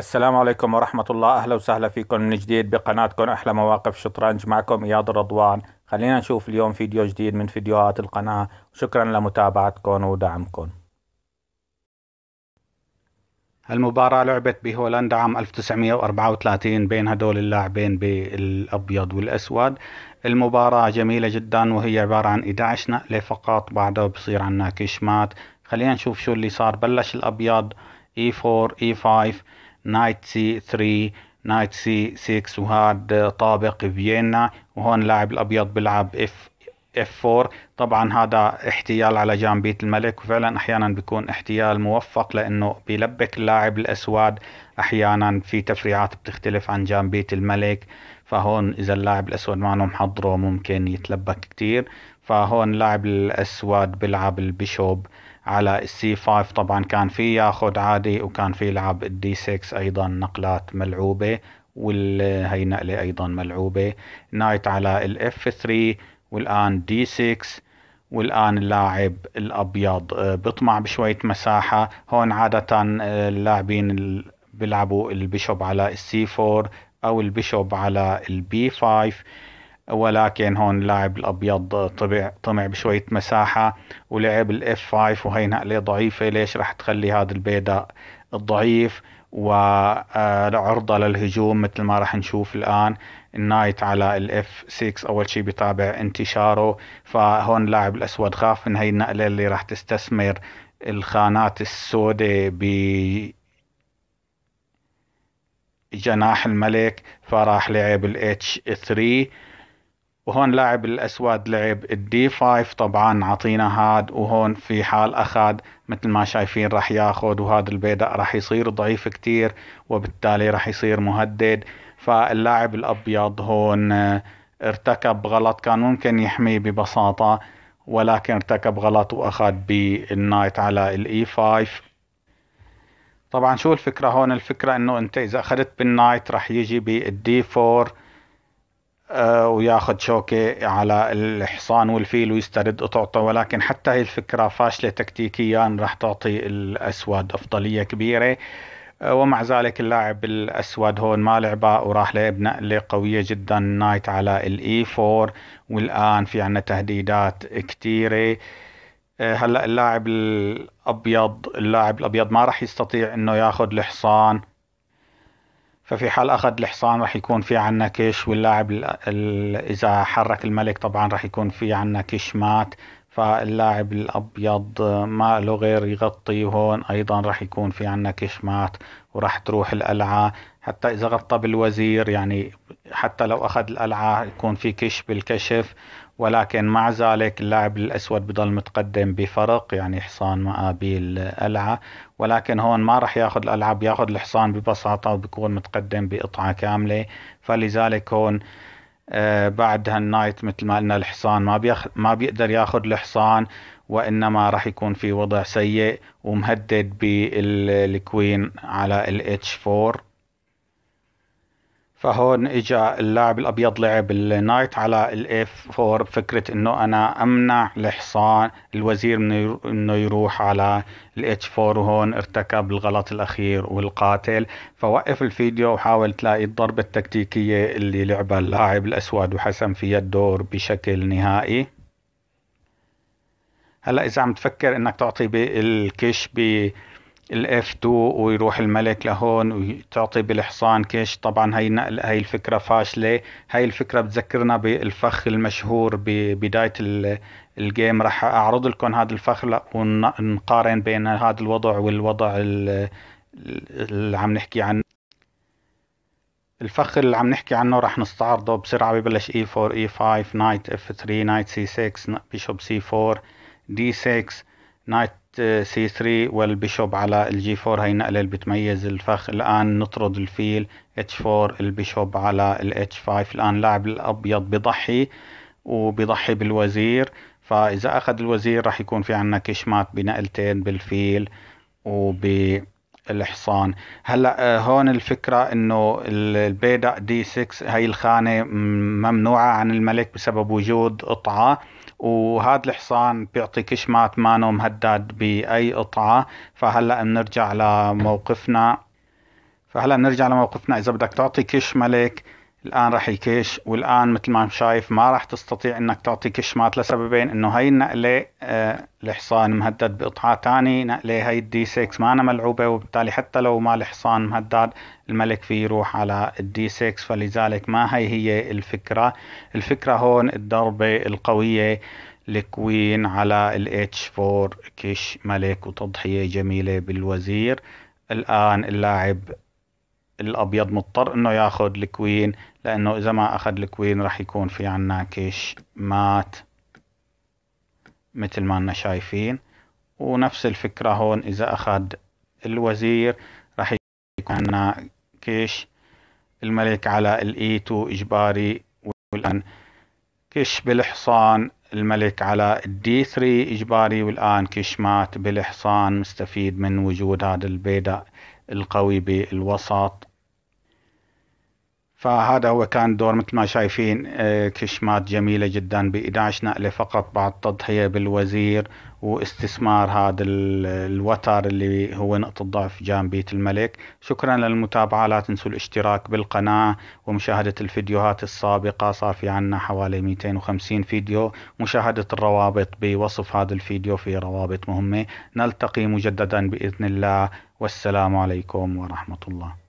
السلام عليكم ورحمة الله أهلا وسهلا فيكم من جديد بقناتكم أحلى مواقف شطرنج معكم إياد رضوان خلينا نشوف اليوم فيديو جديد من فيديوهات القناة شكرا لمتابعتكم ودعمكم المباراة لعبت بهولندا عام 1934 بين هدول اللاعبين بالأبيض والأسود المباراة جميلة جدا وهي عبارة عن 11 نقلة فقط بعدها بصير عنا كشمات خلينا نشوف شو اللي صار بلش الأبيض E4 E5 نايت سي 3 نايت سي 6 وهاد طابق فيينا وهون لاعب الابيض بيلعب اف اف 4 طبعا هذا احتيال على جانب بيت الملك وفعلا احيانا بيكون احتيال موفق لانه بيلبك اللاعب الاسود احيانا في تفريعات بتختلف عن جانب بيت الملك فهون اذا اللاعب الاسود معنا محضره ممكن يتلبك كتير فهون اللاعب الاسود بيلعب البيشوب على السي 5 طبعا كان في ياخد عادي وكان في يلعب الدي 6 ايضا نقلات ملعوبه والهي نقله ايضا ملعوبه نايت على الاف 3 والان دي 6 والان اللاعب الابيض آه، بيطمع بشويه مساحه هون عاده آه، اللاعبين بيلعبوا البيشوب على السي 4 او البيشوب على البي 5 ولكن هون اللاعب الابيض طبع طمع بشويه مساحه ولعب الاف 5 وهي نقله ضعيفه ليش راح تخلي هذا البيداء الضعيف وعرضة آه، للهجوم مثل ما راح نشوف الآن النايت على الاف 6 أول شيء بيتابع انتشاره فهون اللاعب الأسود خاف من هي النقلة اللي راح تستثمر الخانات السوداء بجناح الملك فراح لعب الاتش 3 وهون لاعب الاسود لعب الدي 5 طبعا عطينا هاد وهون في حال اخذ مثل ما شايفين راح ياخذ وهذا البيدق راح يصير ضعيف كتير وبالتالي راح يصير مهدد فاللاعب الابيض هون آه، ارتكب غلط كان ممكن يحميه ببساطة ولكن ارتكب غلط واخذ بالنايت على الاي 5 طبعا شو الفكرة هون الفكرة انه انت اذا اخذت بالنايت راح يجي بالدي 4 آه، وياخذ شوكة على الحصان والفيل ويسترد قطعته ولكن حتى هي الفكرة فاشلة تكتيكيا راح تعطي الأسود أفضلية كبيرة آه، ومع ذلك اللاعب الأسود هون ما لعبها وراح لعب نقلة قوية جدا نايت على الإي 4 e والآن في عنا تهديدات كتيرة آه، هلا اللاعب الأبيض اللاعب الأبيض ما راح يستطيع إنه ياخذ الحصان ففي حال اخذ الحصان راح يكون في عنا كش واللاعب اذا حرك الملك طبعا راح يكون في عنا كش مات فاللاعب الابيض ما له غير يغطي هون ايضا راح يكون في عنا كش مات وراح تروح القلعة حتى اذا غطى بالوزير يعني حتى لو اخذ القلعه يكون في كش بالكشف ولكن مع ذلك اللاعب الاسود بضل متقدم بفرق يعني حصان مع قلعه ولكن هون ما راح ياخذ القلعه بياخذ الحصان ببساطه وبيكون متقدم بقطعه كامله فلذلك هون آه بعد هالنايت مثل ما قلنا الحصان ما بيخ... ما بيقدر ياخذ الحصان وانما راح يكون في وضع سيء ومهدد بالكوين على الاتش 4 فهون اجى اللاعب الابيض لعب النايت على الاف 4 بفكره انه انا امنع الحصان الوزير انه يروح على الاتش 4 وهون ارتكب الغلط الاخير والقاتل فوقف الفيديو وحاول تلاقي الضربه التكتيكيه اللي لعبها اللاعب الاسود وحسم فيها الدور بشكل نهائي هلا اذا عم تفكر انك تعطي بالكش ب الاف 2 ويروح الملك لهون وتعطي بالحصان كش طبعا هي هي الفكره فاشله هاي الفكره بتذكرنا بالفخ المشهور ببدايه الجيم راح اعرض لكم هذا الفخ ونقارن بين هذا الوضع والوضع اللي عم نحكي عنه الفخ اللي عم نحكي عنه راح نستعرضه بسرعه ببلش e4 e5 نايت f3 نايت c6 Bishop, c4 d6 نايت آه، سي 3 والبيشوب على الجي 4 هي النقله اللي بتميز الفخ الان نطرد الفيل اتش 4 البيشوب على الاتش 5 الان لاعب الابيض بضحي وبضحي بالوزير فاذا اخذ الوزير راح يكون في عندنا كشمات بنقلتين بالفيل وبالحصان هلا آه، هون الفكره انه البيدق دي 6 هي الخانه ممنوعه عن الملك بسبب وجود قطعه وهذا الحصان بيعطي كشمات مانو مهدد باي قطعه فهلا بنرجع لموقفنا فهلا بنرجع لموقفنا اذا بدك تعطي كش ملك الان راح يكش والان مثل ما شايف ما راح تستطيع انك تعطي كشمات لسببين انه هاي النقله آه، الحصان مهدد بقطعه ثاني نقله هاي الدي 6 ما أنا ملعوبه وبالتالي حتى لو ما الحصان مهدد الملك فيه يروح على الدي 6 فلذلك ما هي هي الفكره الفكره هون الضربه القويه الكوين على الاتش 4 كش ملك وتضحيه جميله بالوزير الان اللاعب الابيض مضطر انه ياخذ الكوين لانه اذا ما اخذ الكوين راح يكون في عنا كيش مات مثل ما انا شايفين ونفس الفكرة هون اذا اخذ الوزير راح يكون عنا كيش الملك على الاي 2 e اجباري والان كش بالحصان الملك على الدي 3 اجباري والان كش مات بالحصان مستفيد من وجود هذا البيدا القوي بالوسط فهذا هو كان دور مثل ما شايفين آه، كشمات جميلة جدا ب 11 نقلة فقط بعد تضحية بالوزير واستثمار هذا الوتر اللي هو نقطة ضعف جانبية الملك شكرا للمتابعة لا تنسوا الاشتراك بالقناة ومشاهدة الفيديوهات السابقة صار في عنا حوالي 250 فيديو مشاهدة الروابط بوصف هذا الفيديو في روابط مهمة نلتقي مجددا بإذن الله والسلام عليكم ورحمة الله